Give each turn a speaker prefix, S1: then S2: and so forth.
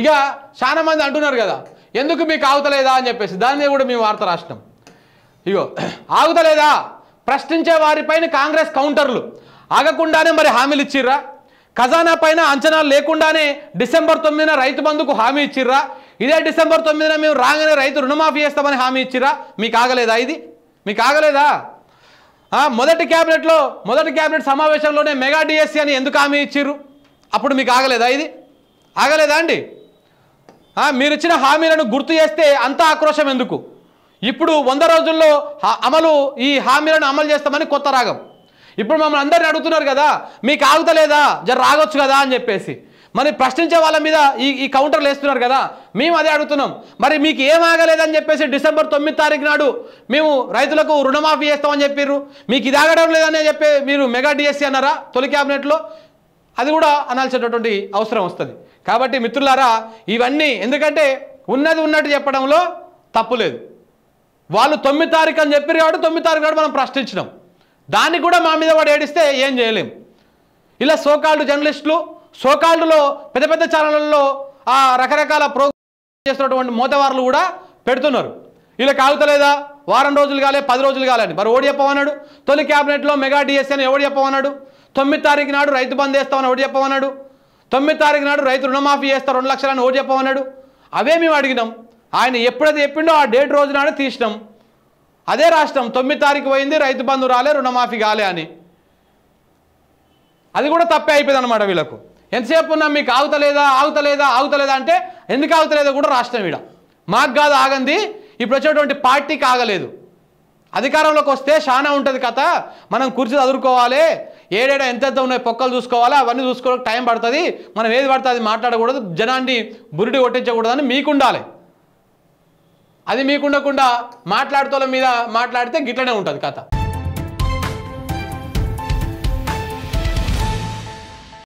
S1: ఇక చాలా మంది అంటున్నారు కదా ఎందుకు మీకు ఆగుతలేదా అని చెప్పేసి దాన్ని కూడా మేము వార్త రాసినాం ఇగో ఆగుతలేదా ప్రశ్నించే వారిపైన కాంగ్రెస్ కౌంటర్లు ఆగకుండానే మరి హామీలు ఇచ్చిర్రా ఖజానా పైన అంచనాలు లేకుండానే డిసెంబర్ తొమ్మిదిన రైతు బంధుకు హామీ ఇచ్చిర్రా ఇదే డిసెంబర్ తొమ్మిదిన మేము రాగానే రైతు రుణమాఫీ చేస్తామని హామీ ఇచ్చిరా మీకు ఆగలేదా ఇది మీకు ఆగలేదా మొదటి క్యాబినెట్లో మొదటి క్యాబినెట్ సమావేశంలోనే మెగా డిఎస్సీ అని ఎందుకు హామీ ఇచ్చిర్రు అప్పుడు మీకు ఆగలేదా ఇది ఆగలేదా అండి మీరిచ్చిన హామీలను గుర్తు చేస్తే అంత ఆక్రోశం ఎందుకు ఇప్పుడు వంద రోజుల్లో అమలు ఈ హామీలను అమలు చేస్తామని కొత్త రాగం ఇప్పుడు మమ్మల్ని అందరిని అడుగుతున్నారు కదా మీకు ఆగుతలేదా జర రాగొచ్చు కదా అని చెప్పేసి మరి ప్రశ్నించే వాళ్ళ మీద ఈ ఈ కౌంటర్లు వేస్తున్నారు కదా మేము అదే అడుగుతున్నాం మరి మీకు ఏం ఆగలేదని చెప్పేసి డిసెంబర్ తొమ్మిది తారీఖు నాడు మేము రైతులకు రుణమాఫీ చేస్తామని చెప్పారు మీకు ఇది ఆగడం లేదని చెప్పి మీరు మెగా డిఎస్సీ అన్నారా తొలి క్యాబినెట్లో అది కూడా అనాల్సినటువంటి అవసరం వస్తుంది కాబట్టి మిత్రులారా ఇవన్నీ ఎందుకంటే ఉన్నది ఉన్నట్టు చెప్పడంలో తప్పు లేదు వాళ్ళు తొమ్మిది తారీఖు అని చెప్పారు కాబట్టి తొమ్మిది తారీఖు కూడా మనం ప్రశ్నించినాం దాన్ని కూడా మా మీద వాడు ఏడిస్తే ఏం చేయలేం ఇలా సోకాల్డ్ జర్నలిస్టులు సోకాల్డ్లో పెద్ద పెద్ద ఛానళ్ళల్లో ఆ రకరకాల ప్రోగ్రామ్ చేస్తున్నటువంటి మూతవారులు కూడా పెడుతున్నారు ఇలా కాగుతలేదా వారం రోజులు కాలే పది రోజులు కాలని మరి ఓడి చెప్పమన్నాడు తొలి క్యాబినెట్లో మెగా డిఎస్సీ అని ఎవడు చెప్పమన్నాడు తొమ్మిది తారీఖు నాడు రైతు బంద్ చేస్తామని ఎవడు చెప్పమన్నాడు తొమ్మిది తారీఖు నాడు రైతు రుణమాఫీ చేస్తా రెండు లక్షలని ఓటు చెప్పమన్నాడు అవే మేము అడిగినాం ఆయన ఎప్పుడైతే చెప్పిండో ఆ డేట్ రోజు నాడు తీసినాం అదే రాష్ట్రం తొమ్మిది తారీఖు పోయింది రైతు బంధు రాలే రుణమాఫీ కాలే అని అది కూడా తప్పే అయిపోయింది అనమాట వీళ్ళకు ఎంతసేపు ఉన్నా మీకు ఆగుతలేదా ఆగుతలేదా ఆగుతలేదా అంటే ఎందుకు ఆగుతలేదో కూడా రాష్ట్రం వీడ మాకు కాదు ఆగంది ఇప్పుడు వచ్చేటువంటి పార్టీకి ఆగలేదు అధికారంలోకి వస్తే చాలా ఉంటుంది కథ మనం కుర్చీ చదువుకోవాలి ఏడేడా ఎంతెంత ఉన్నాయి పొక్కలు చూసుకోవాలా అవన్నీ చూసుకోవడానికి టైం పడుతుంది మనం ఏది పడుతుంది అది మాట్లాడకూడదు జనాన్ని బురిడి కొట్టించకూడదని మీకుండాలి అది మీకుండకుండా మాట్లాడుతోల మీద మాట్లాడితే గిట్లనే ఉంటుంది కథ